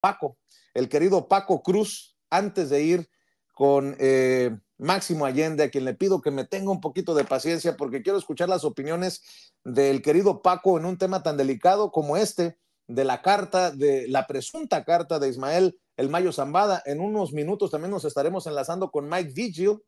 Paco, el querido Paco Cruz, antes de ir con eh, Máximo Allende, a quien le pido que me tenga un poquito de paciencia porque quiero escuchar las opiniones del querido Paco en un tema tan delicado como este de la carta, de la presunta carta de Ismael El Mayo Zambada. En unos minutos también nos estaremos enlazando con Mike Vigil,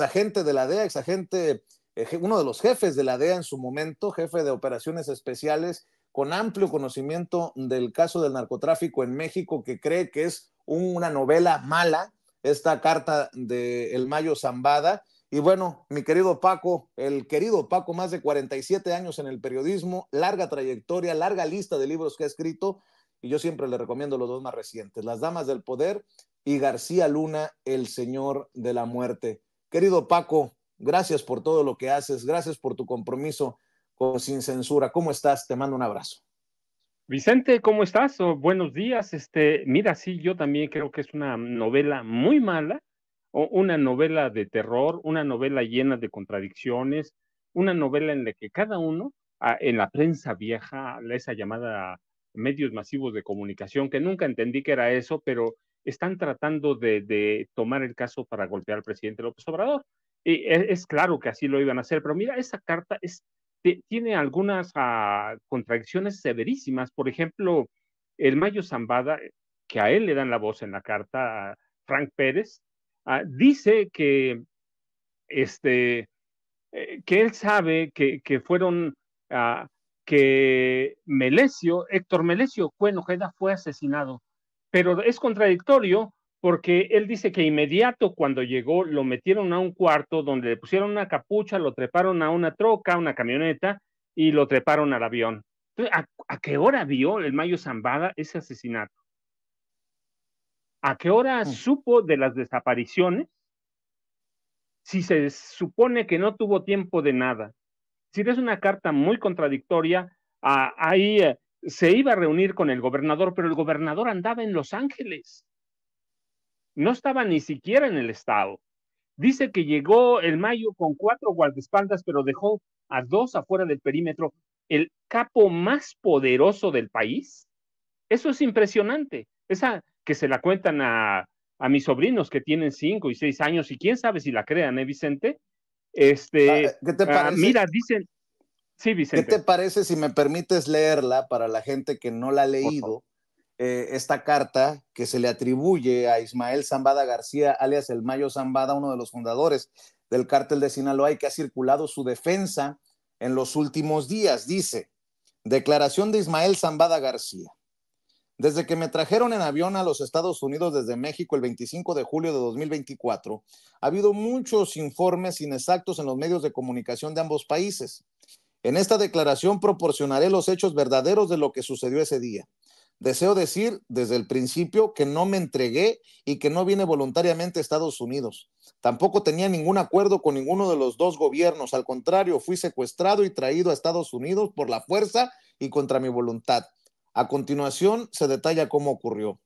agente de la DEA, ex agente, eh, uno de los jefes de la DEA en su momento, jefe de operaciones especiales con amplio conocimiento del caso del narcotráfico en México, que cree que es una novela mala, esta carta de El Mayo Zambada. Y bueno, mi querido Paco, el querido Paco, más de 47 años en el periodismo, larga trayectoria, larga lista de libros que ha escrito, y yo siempre le recomiendo los dos más recientes, Las Damas del Poder y García Luna, El Señor de la Muerte. Querido Paco, gracias por todo lo que haces, gracias por tu compromiso, con Sin Censura. ¿Cómo estás? Te mando un abrazo. Vicente, ¿cómo estás? buenos días. Este, mira, sí, yo también creo que es una novela muy mala, o una novela de terror, una novela llena de contradicciones, una novela en la que cada uno, en la prensa vieja, esa llamada medios masivos de comunicación, que nunca entendí que era eso, pero están tratando de, tomar el caso para golpear al presidente López Obrador. Y e, es, claro que así lo iban a hacer, pero mira, esa carta es tiene algunas ah, contradicciones severísimas. Por ejemplo, el Mayo Zambada, que a él le dan la voz en la carta, a Frank Pérez, ah, dice que, este, eh, que él sabe que, que fueron, ah, que Melesio, Héctor Melesio ojeda fue asesinado, pero es contradictorio porque él dice que inmediato cuando llegó lo metieron a un cuarto donde le pusieron una capucha, lo treparon a una troca, una camioneta y lo treparon al avión. Entonces, ¿a, qué hora vio el Mayo Zambada ese asesinato? ¿A qué hora mm. supo de las desapariciones? Si se supone que no tuvo tiempo de nada. Si es una carta muy contradictoria, ah, ahí eh, se iba a reunir con el gobernador, pero el gobernador andaba en Los Ángeles no estaba ni siquiera en el estado. Dice que llegó el Mayo con cuatro guardaespaldas, pero dejó a dos afuera del perímetro, el capo más poderoso del país. Eso es impresionante. Esa que se la cuentan a, mis sobrinos que tienen cinco y seis años, y quién sabe si la crean, ¿eh, Vicente? Este, ah, eh, ¿Qué te ah, parece? mira, dicen. Sí, Vicente. ¿Qué te parece si me permites leerla para la gente que no la ha leído? Eh, esta carta que se le atribuye a Ismael Zambada García, alias el Mayo Zambada, uno de los fundadores del cártel de Sinaloa y que ha circulado su defensa en los últimos días. Dice, declaración de Ismael Zambada García. Desde que me trajeron en avión a los Estados Unidos desde México el 25 de julio de 2024, ha habido muchos informes inexactos en los medios de comunicación de ambos países. En esta declaración proporcionaré los hechos verdaderos de lo que sucedió ese día. Deseo decir desde el principio que no me entregué y que no vine voluntariamente a Estados Unidos. Tampoco tenía ningún acuerdo con ninguno de los dos gobiernos. Al contrario, fui secuestrado y traído a Estados Unidos por la fuerza y contra mi voluntad. A continuación se detalla cómo ocurrió.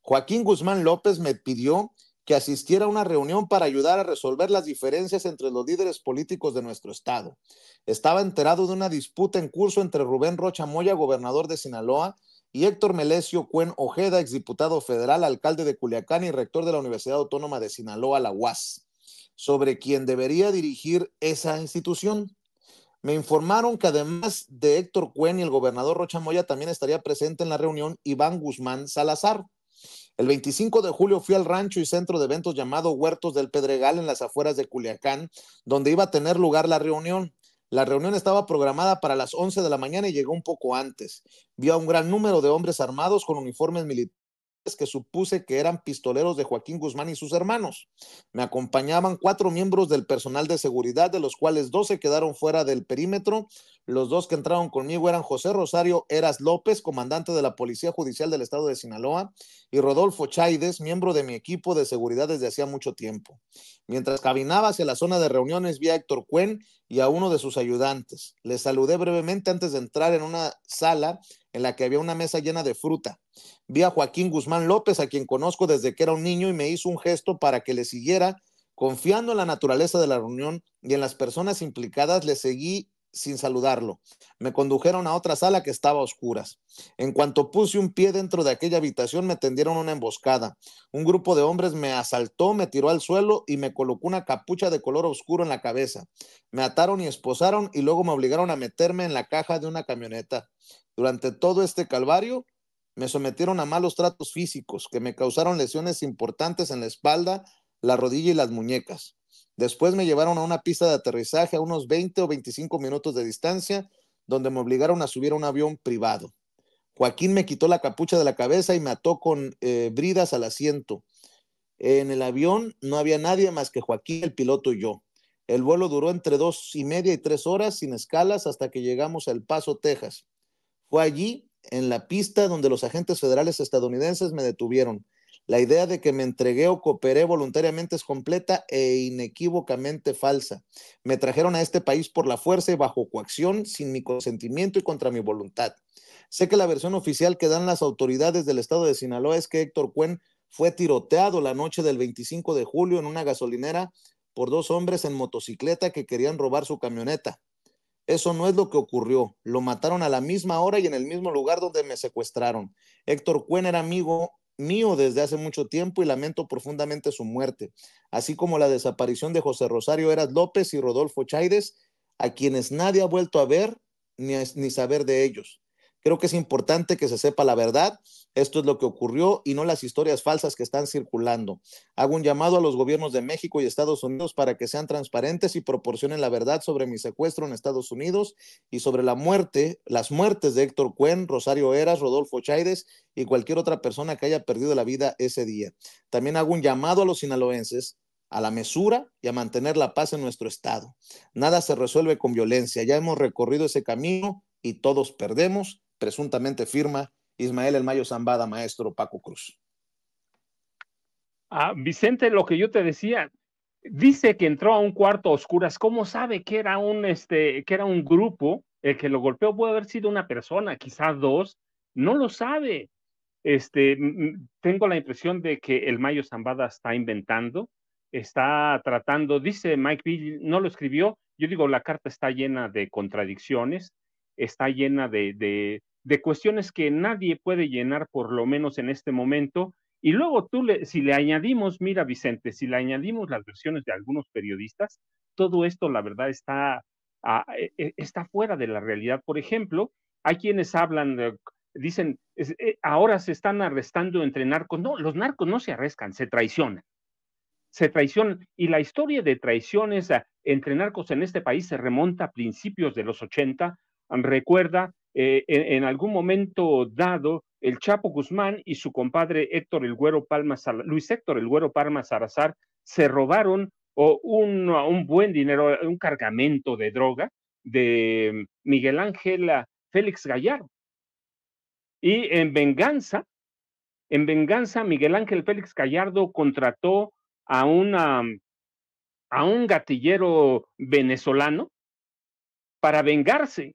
Joaquín Guzmán López me pidió que asistiera a una reunión para ayudar a resolver las diferencias entre los líderes políticos de nuestro estado. Estaba enterado de una disputa en curso entre Rubén Rocha Moya, gobernador de Sinaloa, y Héctor Melesio Cuen Ojeda, exdiputado federal, alcalde de Culiacán y rector de la Universidad Autónoma de Sinaloa, la UAS, sobre quien debería dirigir esa institución. Me informaron que además de Héctor Cuen y el gobernador Rocha Moya, también estaría presente en la reunión Iván Guzmán Salazar. El 25 de julio fui al rancho y centro de eventos llamado Huertos del Pedregal en las afueras de Culiacán, donde iba a tener lugar la reunión. La reunión estaba programada para las 11 de la mañana y llegó un poco antes. Vio a un gran número de hombres armados con uniformes militares que supuse que eran pistoleros de Joaquín Guzmán y sus hermanos. Me acompañaban cuatro miembros del personal de seguridad, de los cuales dos se quedaron fuera del perímetro. Los dos que entraron conmigo eran José Rosario Eras López, comandante de la Policía Judicial del Estado de Sinaloa, y Rodolfo Chaides, miembro de mi equipo de seguridad desde hacía mucho tiempo. Mientras caminaba hacia la zona de reuniones, vi a Héctor Cuen y a uno de sus ayudantes. Les saludé brevemente antes de entrar en una sala en la que había una mesa llena de fruta. Vi a Joaquín Guzmán López, a quien conozco desde que era un niño, y me hizo un gesto para que le siguiera. Confiando en la naturaleza de la reunión y en las personas implicadas, le seguí sin saludarlo. Me condujeron a otra sala que estaba a oscuras. En cuanto puse un pie dentro de aquella habitación, me tendieron una emboscada. Un grupo de hombres me asaltó, me tiró al suelo y me colocó una capucha de color oscuro en la cabeza. Me ataron y esposaron y luego me obligaron a meterme en la caja de una camioneta. Durante todo este calvario, me sometieron a malos tratos físicos que me causaron lesiones importantes en la espalda, la rodilla y las muñecas. Después me llevaron a una pista de aterrizaje a unos 20 o 25 minutos de distancia, donde me obligaron a subir a un avión privado. Joaquín me quitó la capucha de la cabeza y me ató con eh, bridas al asiento. En el avión no había nadie más que Joaquín, el piloto y yo. El vuelo duró entre dos y media y tres horas sin escalas hasta que llegamos al Paso, Texas. Fue allí en la pista donde los agentes federales estadounidenses me detuvieron. La idea de que me entregué o cooperé voluntariamente es completa e inequívocamente falsa. Me trajeron a este país por la fuerza y bajo coacción, sin mi consentimiento y contra mi voluntad. Sé que la versión oficial que dan las autoridades del estado de Sinaloa es que Héctor Cuen fue tiroteado la noche del 25 de julio en una gasolinera por dos hombres en motocicleta que querían robar su camioneta. Eso no es lo que ocurrió. Lo mataron a la misma hora y en el mismo lugar donde me secuestraron. Héctor Cuen era amigo mío desde hace mucho tiempo y lamento profundamente su muerte, así como la desaparición de José Rosario Eras López y Rodolfo Chaides, a quienes nadie ha vuelto a ver ni, ni saber de ellos. Creo que es importante que se sepa la verdad. Esto es lo que ocurrió y no las historias falsas que están circulando. Hago un llamado a los gobiernos de México y Estados Unidos para que sean transparentes y proporcionen la verdad sobre mi secuestro en Estados Unidos y sobre la muerte, las muertes de Héctor Cuen, Rosario Eras, Rodolfo Chaides y cualquier otra persona que haya perdido la vida ese día. También hago un llamado a los sinaloenses a la mesura y a mantener la paz en nuestro estado. Nada se resuelve con violencia. Ya hemos recorrido ese camino y todos perdemos presuntamente firma Ismael El Mayo Zambada, maestro Paco Cruz. Ah, Vicente, lo que yo te decía, dice que entró a un cuarto a oscuras. ¿Cómo sabe que era un, este, que era un grupo? El que lo golpeó puede haber sido una persona, quizás dos. No lo sabe. Este, tengo la impresión de que el Mayo Zambada está inventando, está tratando, dice Mike Bill, no lo escribió. Yo digo, la carta está llena de contradicciones, está llena de de cuestiones que nadie puede llenar, por lo menos en este momento. Y luego tú, si le añadimos, mira Vicente, si le añadimos las versiones de algunos periodistas, todo esto la verdad está, ah, e, e, está fuera de la realidad. Por ejemplo, hay quienes hablan, dicen, eh, ahora se están arrestando entre narcos. No, los narcos no se arrestan, se traicionan. Se traicionan. Y la historia de traiciones ah, entre narcos en este país se remonta a principios de los 80. Recuerda eh, en, algún momento dado, el Chapo Guzmán y su compadre Héctor el Güero Palma, Luis Héctor el Güero Palma Salazar, se robaron o un, un, buen dinero, un cargamento de droga de Miguel Ángel Félix Gallardo. Y en venganza, en venganza, Miguel Ángel Félix Gallardo contrató a, una, a un gatillero venezolano para vengarse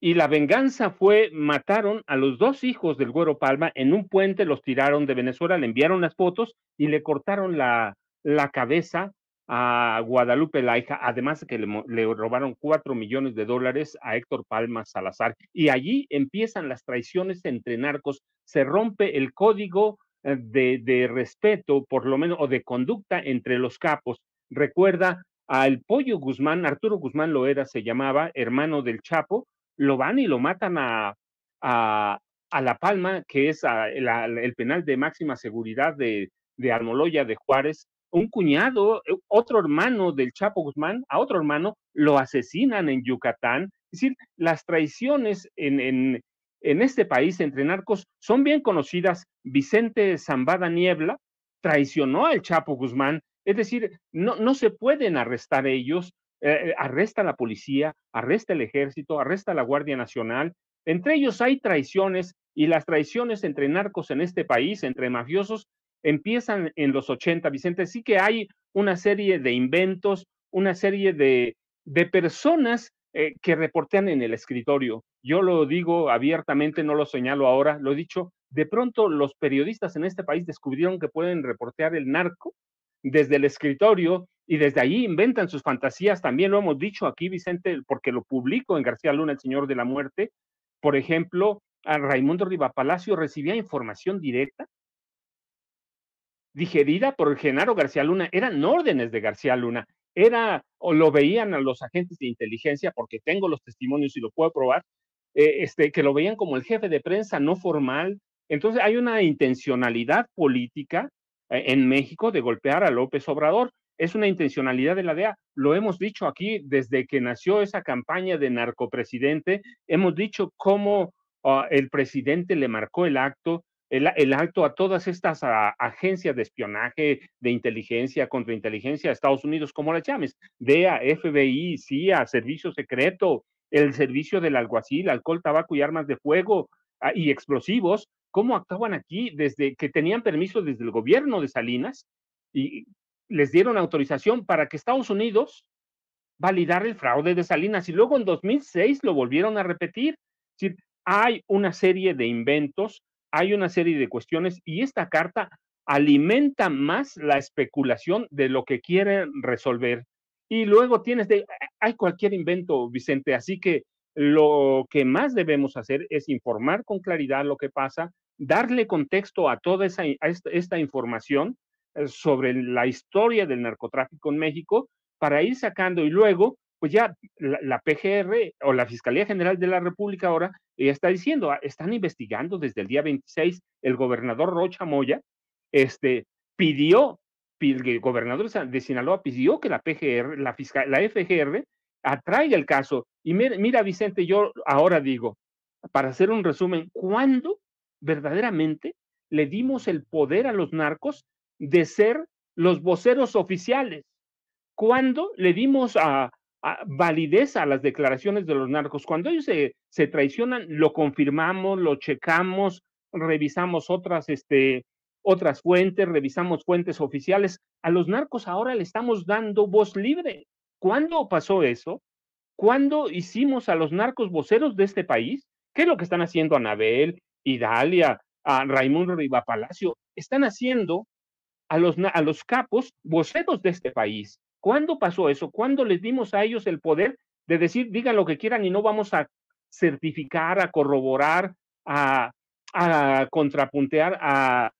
y la venganza fue, mataron a los dos hijos del Güero Palma en un puente, los tiraron de Venezuela, le enviaron las fotos y le cortaron la, la cabeza a Guadalupe la además de que le, robaron cuatro millones de dólares a Héctor Palma Salazar. Y allí empiezan las traiciones entre narcos, se rompe el código eh, de, de respeto, por lo menos, o de conducta entre los capos. Recuerda al pollo Guzmán, Arturo Guzmán Loera se llamaba, hermano del Chapo, lo van y lo matan a, a, a La Palma, que es ah, ah, el penal de máxima seguridad de, de Armoloya de Juárez, un cuñado, eh, otro hermano del Chapo Guzmán, a otro hermano, lo asesinan en Yucatán. Es decir, las traiciones en, en, en este país entre narcos son bien conocidas. Vicente Zambada Niebla traicionó al Chapo Guzmán, es decir, no, no se pueden arrestar ellos, eh, arresta la policía, arresta el ejército, arresta la Guardia Nacional. Entre ellos hay traiciones y las traiciones entre narcos en este país, entre mafiosos, empiezan en los 80, Vicente. Sí que hay una serie de inventos, una serie de, personas eh, que reportan en el escritorio. Yo lo digo abiertamente, no lo señalo ahora, lo he dicho. De pronto los periodistas en este país descubrieron que pueden reportear el narco desde el escritorio y desde ahí inventan sus fantasías, también lo hemos dicho aquí, Vicente, porque lo publico en García Luna, El Señor de la Muerte. Por ejemplo, a Raimundo Palacio recibía información directa, digerida por Genaro García Luna, eran órdenes de García Luna, era, o lo veían a los agentes de inteligencia, porque tengo los testimonios y lo puedo probar, eh, este, que lo veían como el jefe de prensa no formal. Entonces hay una intencionalidad política eh, en México de golpear a López Obrador es una intencionalidad de la DEA. Lo hemos dicho aquí desde que nació esa campaña de narcopresidente, hemos dicho cómo ah, el presidente le marcó el acto, el, acto a todas estas ah, agencias de espionaje, de inteligencia, contra contrainteligencia, Estados Unidos, como las llames, DEA, FBI, CIA, Servicio Secreto, el Servicio del Alguacil, Alcohol, Tabaco y Armas de Fuego ah, y Explosivos, cómo actuaban aquí desde que tenían permiso desde el gobierno de Salinas y les dieron autorización para que Estados Unidos validara el fraude de Salinas y luego en 2006 lo volvieron a repetir. Es hay una serie de inventos, hay una serie de cuestiones y esta carta alimenta más la especulación de lo que quieren resolver. Y luego tienes de, hay cualquier invento, Vicente, así que lo que más debemos hacer es informar con claridad lo que pasa, darle contexto a toda esa, esta información eh, sobre la historia del narcotráfico en México para ir sacando y luego, pues ya la, PGR o la Fiscalía General de la República ahora ya está diciendo, ah, están investigando desde el día 26, el gobernador Rocha Moya, este, pidió, el gobernador de Sinaloa pidió que la PGR, la, Fiscal, la FGR, atraiga el caso. Y mira, mira, Vicente, yo ahora digo, para hacer un resumen, ¿cuándo verdaderamente le dimos el poder a los narcos de ser los voceros oficiales. Cuando le dimos a, validez a las declaraciones de los narcos? Cuando ellos se, traicionan, lo confirmamos, lo checamos, revisamos otras, este, otras fuentes, revisamos fuentes oficiales. A los narcos ahora le estamos dando voz libre. ¿Cuándo pasó eso? ¿Cuándo hicimos a los narcos voceros de este país? ¿Qué es lo que están haciendo Anabel, Idalia, a Raimundo Riva Palacio? Están haciendo a los, capos voceros de este país. ¿Cuándo pasó eso? ¿Cuándo les dimos a ellos el poder de decir, digan lo que quieran y no vamos a certificar, a corroborar, a, contrapuntear, a,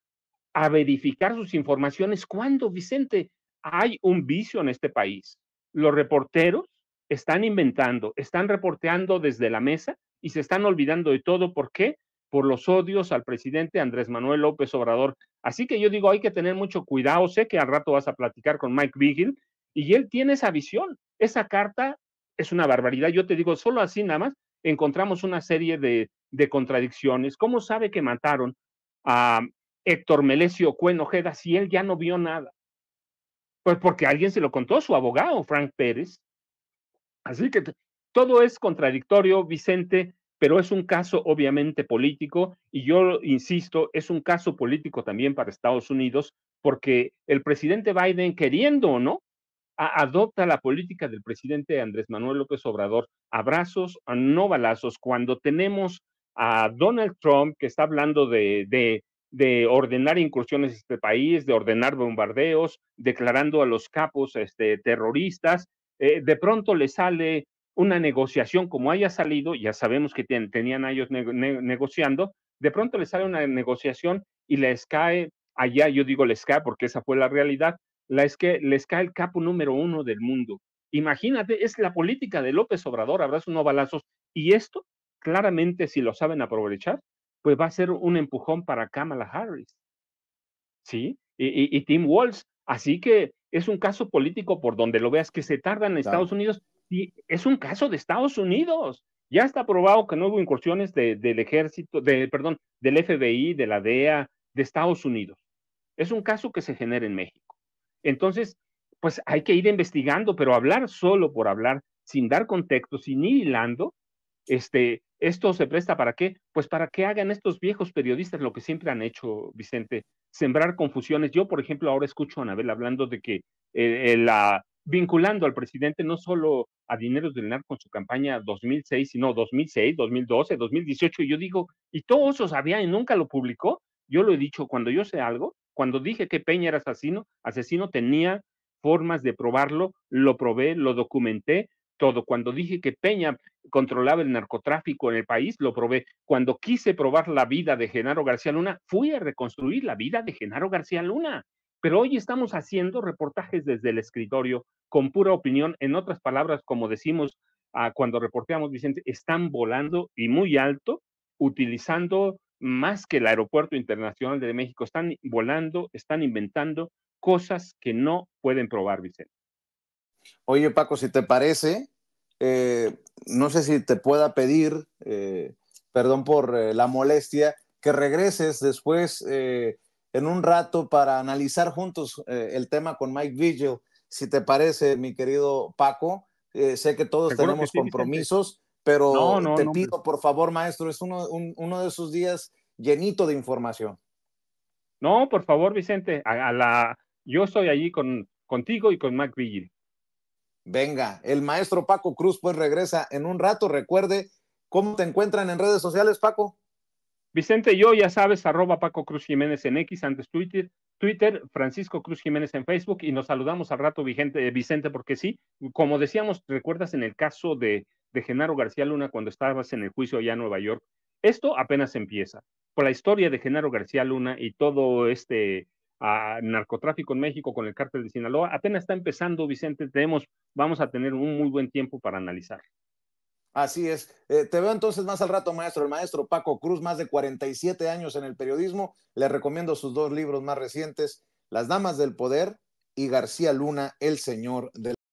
a verificar sus informaciones? ¿Cuándo, Vicente? Hay un vicio en este país. Los reporteros están inventando, están reporteando desde la mesa y se están olvidando de todo. ¿Por qué? por los odios al presidente Andrés Manuel López Obrador. Así que yo digo, hay que tener mucho cuidado. Sé que al rato vas a platicar con Mike Vigil y él tiene esa visión. Esa carta es una barbaridad. Yo te digo, solo así nada más encontramos una serie de, contradicciones. ¿Cómo sabe que mataron a Héctor Melesio Cuen Ojeda si él ya no vio nada? Pues porque alguien se lo contó, su abogado, Frank Pérez. Así que todo es contradictorio, Vicente, pero es un caso obviamente político y yo insisto, es un caso político también para Estados Unidos porque el presidente Biden, queriendo o no, adopta la política del presidente Andrés Manuel López Obrador, abrazos, no balazos, cuando tenemos a Donald Trump que está hablando de, ordenar incursiones en este país, de ordenar bombardeos, declarando a los capos este, terroristas, eh, de pronto le sale una negociación como haya salido, ya sabemos que tenían a ellos negociando, de pronto les sale una negociación y les cae, allá yo digo les cae porque esa fue la realidad, la es que les cae el capo número uno del mundo. Imagínate, es la política de López Obrador, habrá unos balazos. Y esto, claramente, si lo saben aprovechar, pues va a ser un empujón para Kamala Harris. ¿Sí? Y, Tim Walls Así que es un caso político por donde lo veas que se tardan en Estados Unidos es un caso de Estados Unidos. Ya está probado que no hubo incursiones del ejército, de, perdón, del FBI, de la DEA, de Estados Unidos. Es un caso que se genera en México. Entonces, pues hay que ir investigando, pero hablar solo por hablar, sin dar contexto, sin ir hilando, este, esto se presta para qué? Pues para que hagan estos viejos periodistas lo que siempre han hecho, Vicente, sembrar confusiones. Yo, por ejemplo, ahora escucho a Anabel hablando de que eh, eh, la, vinculando al presidente no solo a dineros del narco con su campaña 2006, sino 2006, 2012, 2018. Y yo digo, y todo eso sabía y nunca lo publicó. Yo lo he dicho, cuando yo sé algo, cuando dije que Peña era asesino, asesino tenía formas de probarlo, lo probé, lo documenté, todo. Cuando dije que Peña controlaba el narcotráfico en el país, lo probé. Cuando quise probar la vida de Genaro García Luna, fui a reconstruir la vida de Genaro García Luna. Pero hoy estamos haciendo reportajes desde el escritorio con pura opinión. En otras palabras, como decimos ah, cuando reporteamos, Vicente, están volando y muy alto, utilizando más que el Aeropuerto Internacional de México. Están volando, están inventando cosas que no pueden probar, Vicente. Oye, Paco, si te parece, eh, no sé si te pueda pedir, eh, perdón por eh, la molestia, que regreses después en un rato para analizar juntos eh, el tema con Mike Vigil, si te parece, mi querido Paco. Eh, sé que todos tenemos compromisos, pero te pido, por favor, maestro, es uno, uno de esos días llenito de información. No, por favor, Vicente, a, la, yo estoy allí con, contigo y con Mike Vigil. Venga, el maestro Paco Cruz pues regresa en un rato. Recuerde cómo te encuentran en redes sociales, Paco. Vicente yo, ya sabes, arroba Paco Cruz Jiménez en X, antes Twitter, Twitter, Francisco Cruz Jiménez en Facebook, y nos saludamos al rato, Vicente, eh, Vicente porque sí, como decíamos, recuerdas en el caso de, Genaro García Luna cuando estabas en el juicio allá en Nueva York, esto apenas empieza. Por la historia de Genaro García Luna y todo este ah, narcotráfico en México con el cártel de Sinaloa. Apenas está empezando, Vicente. Tenemos, vamos a tener un muy buen tiempo para analizar. Así es. Eh, te veo entonces más al rato, maestro. El maestro Paco Cruz, más de 47 años en el periodismo. Le recomiendo sus dos libros más recientes, Las Damas del Poder y García Luna, El Señor del